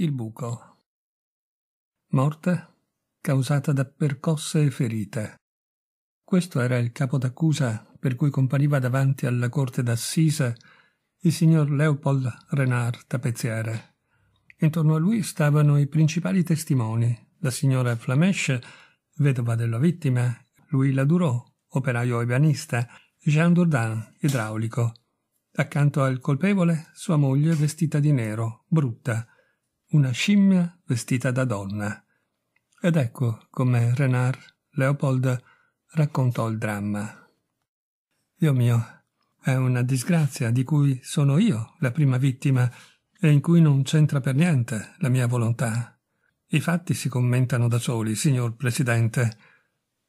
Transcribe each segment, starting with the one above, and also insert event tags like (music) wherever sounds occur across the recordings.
il buco. Morte causata da percosse e ferite. Questo era il capo d'accusa per cui compariva davanti alla corte d'assise il signor Leopold Renard, tapezziere. Intorno a lui stavano i principali testimoni, la signora Flamèche, vedova della vittima, Louis Ladureau, operaio ebanista, Jean Dourdan, idraulico. Accanto al colpevole, sua moglie vestita di nero, brutta, una scimmia vestita da donna. Ed ecco come Renard Leopold raccontò il dramma. Dio mio, è una disgrazia di cui sono io la prima vittima e in cui non c'entra per niente la mia volontà. I fatti si commentano da soli, signor Presidente.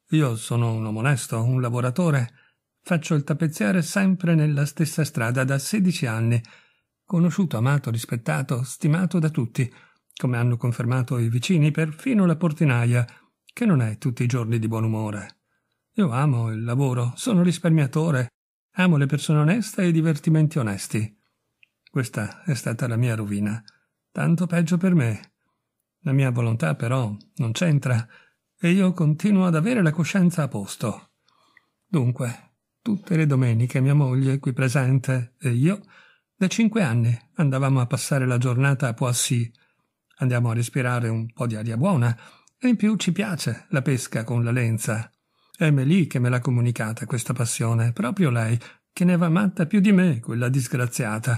Io sono un uomo onesto, un lavoratore. Faccio il tapezziere sempre nella stessa strada da sedici anni conosciuto, amato, rispettato, stimato da tutti, come hanno confermato i vicini, perfino la portinaia, che non è tutti i giorni di buon umore. Io amo il lavoro, sono risparmiatore, amo le persone oneste e i divertimenti onesti. Questa è stata la mia rovina, tanto peggio per me. La mia volontà però non c'entra e io continuo ad avere la coscienza a posto. Dunque, tutte le domeniche mia moglie qui presente e io da cinque anni andavamo a passare la giornata a Poissy. Andiamo a respirare un po' di aria buona e in più ci piace la pesca con la lenza. È Melì che me l'ha comunicata questa passione, proprio lei, che ne va matta più di me, quella disgraziata,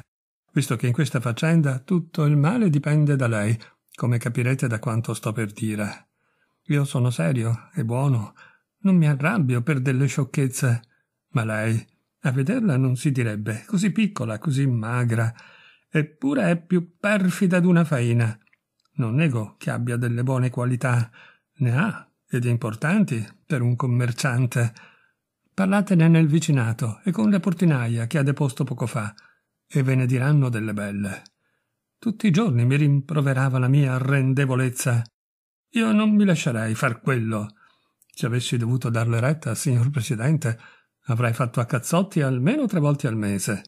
visto che in questa faccenda tutto il male dipende da lei, come capirete da quanto sto per dire. Io sono serio e buono, non mi arrabbio per delle sciocchezze, ma lei a vederla non si direbbe così piccola, così magra, eppure è più perfida d'una faina. Non nego che abbia delle buone qualità, ne ha, ed è importanti per un commerciante. Parlatene nel vicinato e con la portinaia che ha deposto poco fa, e ve ne diranno delle belle. Tutti i giorni mi rimproverava la mia arrendevolezza. Io non mi lascerei far quello. Se avessi dovuto darle retta, signor Presidente, Avrai fatto a cazzotti almeno tre volte al mese.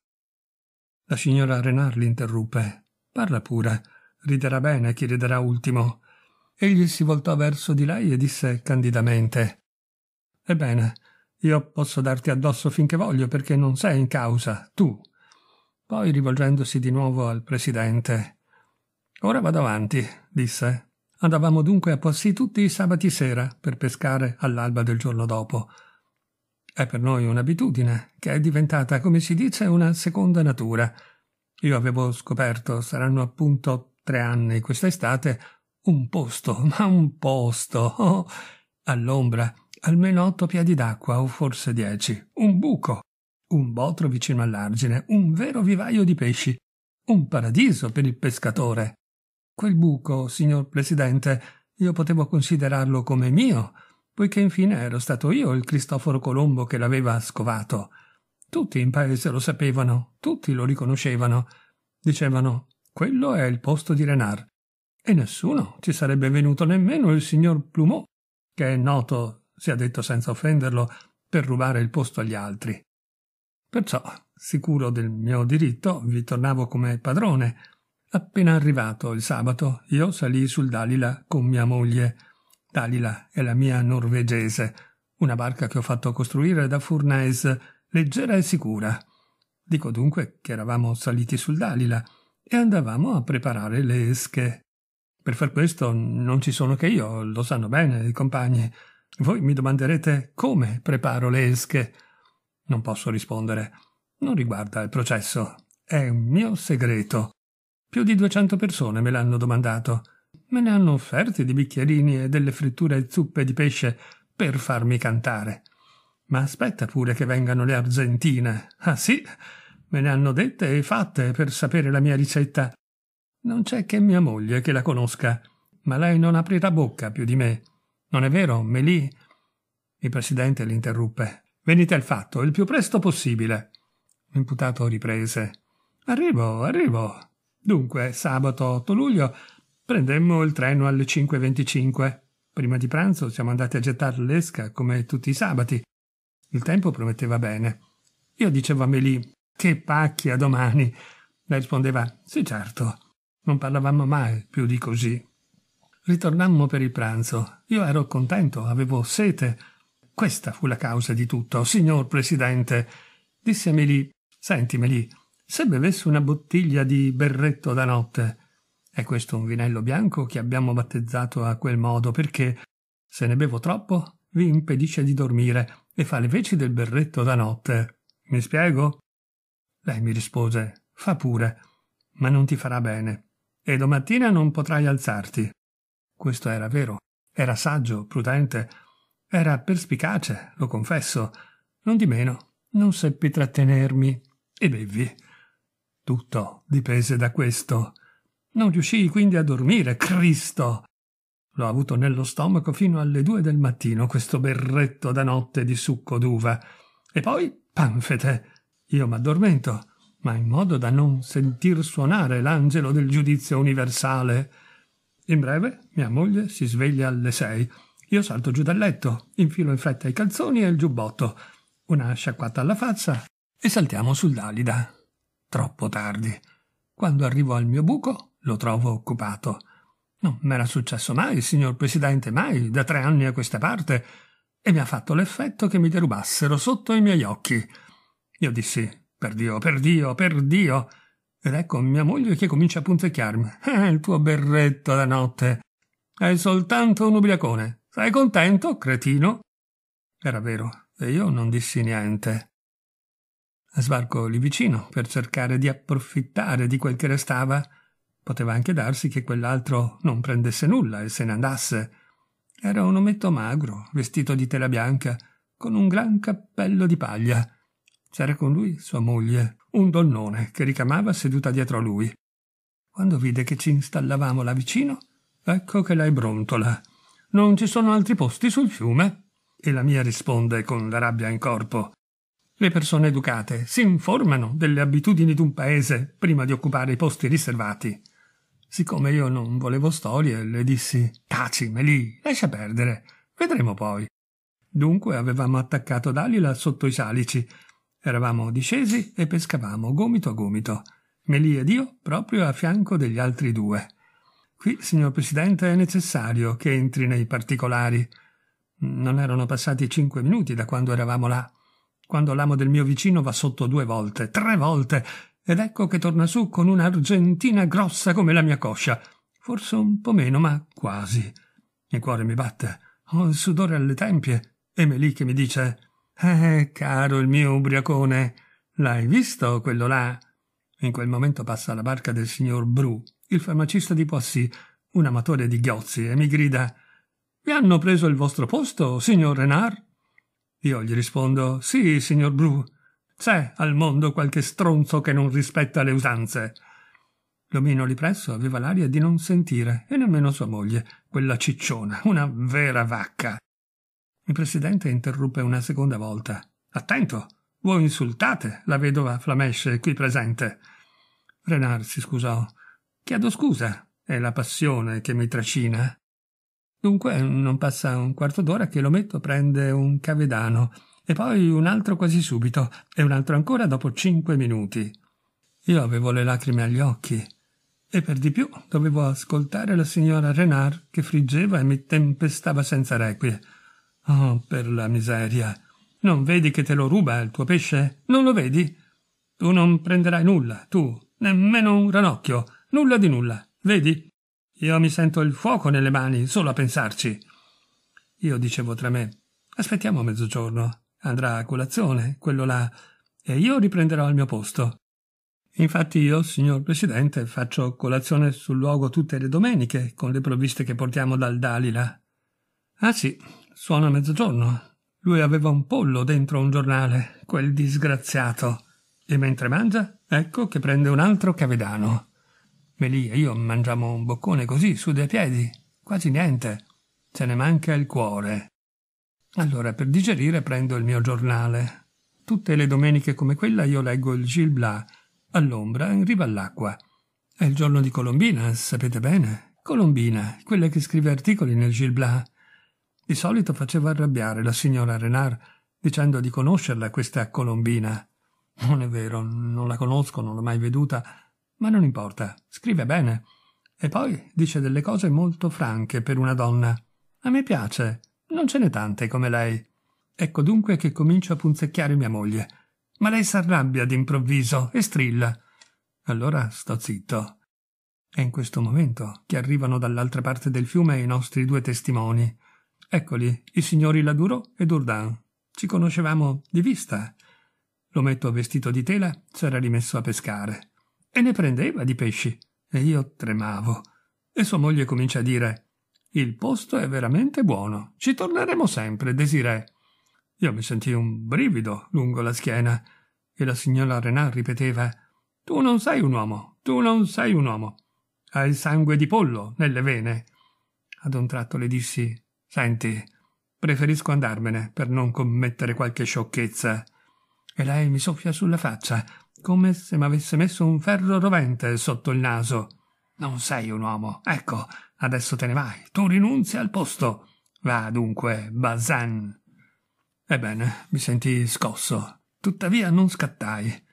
La signora Renard l'interruppe. Parla pure. Riderà bene chi riderà ultimo. Egli si voltò verso di lei e disse candidamente Ebbene, io posso darti addosso finché voglio perché non sei in causa, tu. Poi rivolgendosi di nuovo al presidente. Ora vado avanti, disse. Andavamo dunque a Poissy tutti i sabati sera per pescare all'alba del giorno dopo è per noi un'abitudine che è diventata, come si dice, una seconda natura. Io avevo scoperto, saranno appunto tre anni questa estate, un posto, (laughs) ma un posto, oh, all'ombra, almeno otto piedi d'acqua o forse dieci, un buco, un botro vicino all'argine, un vero vivaio di pesci, un paradiso per il pescatore. Quel buco, signor Presidente, io potevo considerarlo come mio, poiché infine ero stato io il Cristoforo Colombo che l'aveva scovato. Tutti in paese lo sapevano, tutti lo riconoscevano. Dicevano, quello è il posto di Renard. E nessuno ci sarebbe venuto nemmeno il signor Plumeau, che è noto, sia detto senza offenderlo, per rubare il posto agli altri. Perciò, sicuro del mio diritto, vi tornavo come padrone. Appena arrivato il sabato, io salii sul Dalila con mia moglie. Dalila è la mia norvegese, una barca che ho fatto costruire da Furnaes, leggera e sicura. Dico dunque che eravamo saliti sul Dalila e andavamo a preparare le esche. Per far questo non ci sono che io, lo sanno bene i compagni. Voi mi domanderete come preparo le esche. Non posso rispondere. Non riguarda il processo. È un mio segreto. Più di 200 persone me l'hanno domandato. Me ne hanno offerti di bicchierini e delle fritture e zuppe di pesce per farmi cantare. Ma aspetta pure che vengano le argentine. Ah sì, me ne hanno dette e fatte per sapere la mia ricetta. Non c'è che mia moglie che la conosca, ma lei non aprirà bocca più di me. Non è vero, Melì? Il presidente l'interruppe. Venite al fatto, il più presto possibile. L'imputato riprese. Arrivo, arrivo. Dunque, sabato 8 luglio Prendemmo il treno alle 5.25. Prima di pranzo siamo andati a gettare l'esca come tutti i sabati. Il tempo prometteva bene. Io dicevo a Melì, che pacchia domani. Lei rispondeva, sì certo. Non parlavamo mai più di così. Ritornammo per il pranzo. Io ero contento, avevo sete. Questa fu la causa di tutto, signor Presidente. Disse a Melì, senti Melì, se bevessi una bottiglia di berretto da notte, è questo un vinello bianco che abbiamo battezzato a quel modo perché, se ne bevo troppo, vi impedisce di dormire e fa le veci del berretto da notte. Mi spiego? Lei mi rispose, fa pure, ma non ti farà bene. E domattina non potrai alzarti. Questo era vero. Era saggio, prudente. Era perspicace, lo confesso. Non di meno, non seppi trattenermi. E bevvi. Tutto dipese da questo. Non riuscii quindi a dormire, Cristo! L'ho avuto nello stomaco fino alle due del mattino questo berretto da notte di succo d'uva. E poi, panfete, io m'addormento, ma in modo da non sentir suonare l'angelo del giudizio universale. In breve, mia moglie si sveglia alle sei. Io salto giù dal letto, infilo in fretta i calzoni e il giubbotto, una sciacquata alla faccia e saltiamo sul Dalida. Troppo tardi. Quando arrivo al mio buco, lo trovo occupato. Non m'era successo mai, signor Presidente, mai, da tre anni a questa parte, e mi ha fatto l'effetto che mi derubassero sotto i miei occhi. Io dissi, per Dio, per Dio, per Dio, ed ecco mia moglie che comincia a punzecchiarmi. (laughs) Eh, il tuo berretto da notte. È soltanto un ubriacone. Sei contento, cretino? Era vero, e io non dissi niente. Sbarco lì vicino per cercare di approfittare di quel che restava Poteva anche darsi che quell'altro non prendesse nulla e se ne andasse. Era un ometto magro, vestito di tela bianca, con un gran cappello di paglia. C'era con lui sua moglie, un donnone che ricamava seduta dietro a lui. Quando vide che ci installavamo là vicino, ecco che lei brontola. Non ci sono altri posti sul fiume? E la mia risponde con la rabbia in corpo. Le persone educate si informano delle abitudini d'un paese prima di occupare i posti riservati. Siccome io non volevo storie, le dissi Taci, Melì, lascia perdere, vedremo poi. Dunque avevamo attaccato Dalila sotto i salici. Eravamo discesi e pescavamo gomito a gomito. Melì ed io proprio a fianco degli altri due. Qui, signor Presidente, è necessario che entri nei particolari. Non erano passati cinque minuti da quando eravamo là, quando l'amo del mio vicino va sotto due volte, tre volte, ed ecco che torna su con un'argentina grossa come la mia coscia. Forse un po' meno, ma quasi. Il cuore mi batte, ho il sudore alle tempie, e Melì che mi dice «Eh, caro il mio ubriacone, l'hai visto quello là?» In quel momento passa la barca del signor Bru, il farmacista di Poissy, un amatore di ghiozzi, e mi grida «Vi hanno preso il vostro posto, signor Renard?» Io gli rispondo «Sì, signor Bru, c'è al mondo qualche stronzo che non rispetta le usanze. L'omino lì presso aveva l'aria di non sentire, e nemmeno sua moglie, quella cicciona, una vera vacca. Il presidente interruppe una seconda volta. Attento! Voi insultate la vedova Flamesce qui presente. Renard si scusò. Chiedo scusa, è la passione che mi tracina. Dunque non passa un quarto d'ora che l'ometto prende un cavedano e poi un altro quasi subito, e un altro ancora dopo cinque minuti. Io avevo le lacrime agli occhi, e per di più dovevo ascoltare la signora Renard che friggeva e mi tempestava senza requie. Oh, per la miseria! Non vedi che te lo ruba il tuo pesce? Non lo vedi? Tu non prenderai nulla, tu, nemmeno un ranocchio, nulla di nulla, vedi? Io mi sento il fuoco nelle mani, solo a pensarci. Io dicevo tra me, aspettiamo mezzogiorno, andrà a colazione, quello là, e io riprenderò il mio posto. Infatti io, signor Presidente, faccio colazione sul luogo tutte le domeniche, con le provviste che portiamo dal Dalila. Ah sì, suona mezzogiorno. Lui aveva un pollo dentro un giornale, quel disgraziato. E mentre mangia, ecco che prende un altro cavedano. Melì e io mangiamo un boccone così, su dei piedi, quasi niente. Ce ne manca il cuore. Allora, per digerire prendo il mio giornale. Tutte le domeniche come quella io leggo il Gil Blas, all'ombra, in riva all'acqua. È il giorno di Colombina, sapete bene? Colombina, quella che scrive articoli nel Gil Blas. Di solito faceva arrabbiare la signora Renard dicendo di conoscerla questa Colombina. Non è vero, non la conosco, non l'ho mai veduta, ma non importa, scrive bene. E poi dice delle cose molto franche per una donna. A me piace. Non ce n'è tante come lei. Ecco dunque che comincio a punzecchiare mia moglie. Ma lei s'arrabbia d'improvviso e strilla. Allora sto zitto. È in questo momento che arrivano dall'altra parte del fiume i nostri due testimoni. Eccoli, i signori Laduro e Durdan. Ci conoscevamo di vista. L'ometto vestito di tela s'era rimesso a pescare. E ne prendeva di pesci. E io tremavo. E sua moglie comincia a dire il posto è veramente buono. Ci torneremo sempre, desire. Io mi sentii un brivido lungo la schiena e la signora Renan ripeteva Tu non sei un uomo, tu non sei un uomo. Hai sangue di pollo nelle vene. Ad un tratto le dissi Senti, preferisco andarmene per non commettere qualche sciocchezza. E lei mi soffia sulla faccia, come se m'avesse messo un ferro rovente sotto il naso. Non sei un uomo. Ecco, adesso te ne vai. Tu rinunzi al posto. Va dunque, Bazan. Ebbene, mi sentii scosso. Tuttavia non scattai.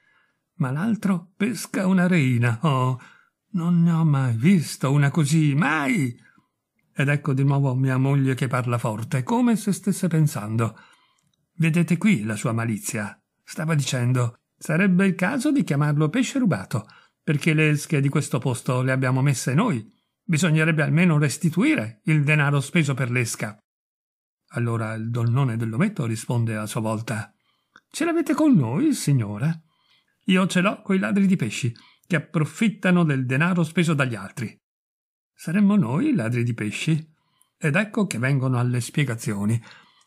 Ma l'altro pesca una reina. Oh, non ne ho mai visto una così, mai! Ed ecco di nuovo mia moglie che parla forte, come se stesse pensando. Vedete qui la sua malizia. Stava dicendo, sarebbe il caso di chiamarlo pesce rubato perché le esche di questo posto le abbiamo messe noi. Bisognerebbe almeno restituire il denaro speso per l'esca. Allora il donnone dell'ometto risponde a sua volta: Ce l'avete con noi, signora? Io ce l'ho coi ladri di pesci, che approfittano del denaro speso dagli altri. Saremmo noi i ladri di pesci? Ed ecco che vengono alle spiegazioni.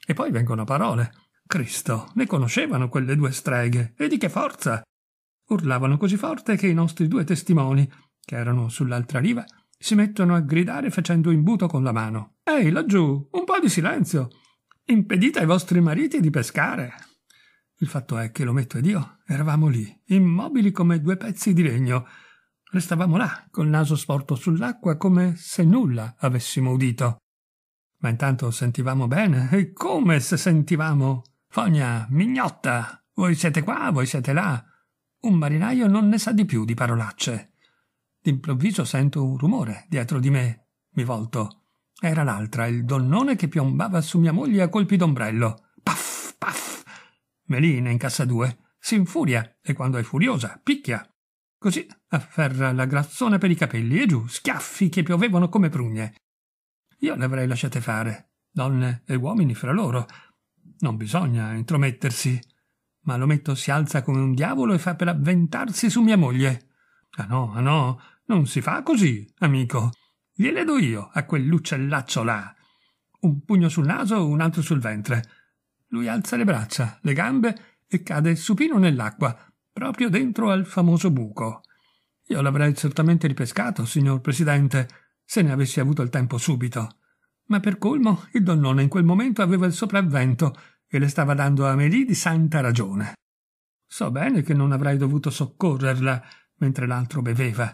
E poi vengono parole. Cristo, ne conoscevano quelle due streghe, e di che forza? Urlavano così forte che i nostri due testimoni, che erano sull'altra riva, si mettono a gridare facendo imbuto con la mano. Ehi, laggiù, un po' di silenzio. Impedite ai vostri mariti di pescare. Il fatto è che Lometto ed io eravamo lì, immobili come due pezzi di legno. Restavamo là, col naso sporto sull'acqua, come se nulla avessimo udito. Ma intanto sentivamo bene, e come se sentivamo. Fogna, mignotta, voi siete qua, voi siete là. Un marinaio non ne sa di più di parolacce. D'improvviso sento un rumore dietro di me. Mi volto. Era l'altra, il donnone che piombava su mia moglie a colpi d'ombrello. Paf, paf! Melina in cassa due. Si infuria e quando è furiosa picchia. Così afferra la grazzona per i capelli e giù schiaffi che piovevano come prugne. Io le avrei lasciate fare, donne e uomini fra loro. Non bisogna intromettersi ma l'ometto si alza come un diavolo e fa per avventarsi su mia moglie. Ah no, ah no, non si fa così, amico. Gliele do io a quell'uccellaccio là. Un pugno sul naso, un altro sul ventre. Lui alza le braccia, le gambe e cade supino nell'acqua, proprio dentro al famoso buco. Io l'avrei certamente ripescato, signor Presidente, se ne avessi avuto il tempo subito. Ma per colmo il donnone in quel momento aveva il sopravvento che le stava dando a Amélie di santa ragione. So bene che non avrei dovuto soccorrerla mentre l'altro beveva,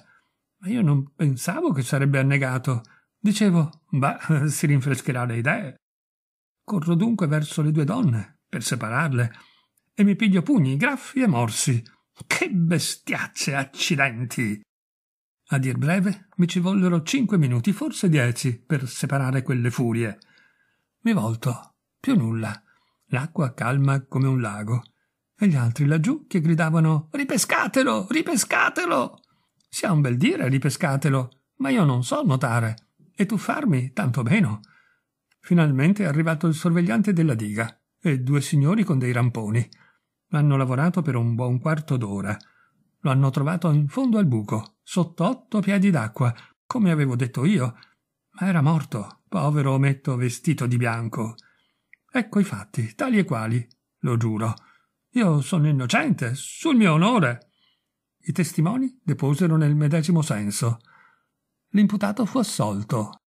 ma io non pensavo che sarebbe annegato. Dicevo, bah, (laughs) si rinfrescherà le idee. Corro dunque verso le due donne, per separarle, e mi piglio pugni, graffi e morsi. Che bestiacce, accidenti! A dir breve, mi ci vollero cinque minuti, forse dieci, per separare quelle furie. Mi volto. Più nulla l'acqua calma come un lago, e gli altri laggiù che gridavano Ripescatelo, ripescatelo! Si ha un bel dire ripescatelo, ma io non so nuotare, e tuffarmi tanto meno. Finalmente è arrivato il sorvegliante della diga e due signori con dei ramponi. Hanno lavorato per un buon quarto d'ora. Lo hanno trovato in fondo al buco, sotto otto piedi d'acqua, come avevo detto io, ma era morto, povero ometto vestito di bianco. Ecco i fatti, tali e quali, lo giuro. Io sono innocente, sul mio onore. I testimoni deposero nel medesimo senso. L'imputato fu assolto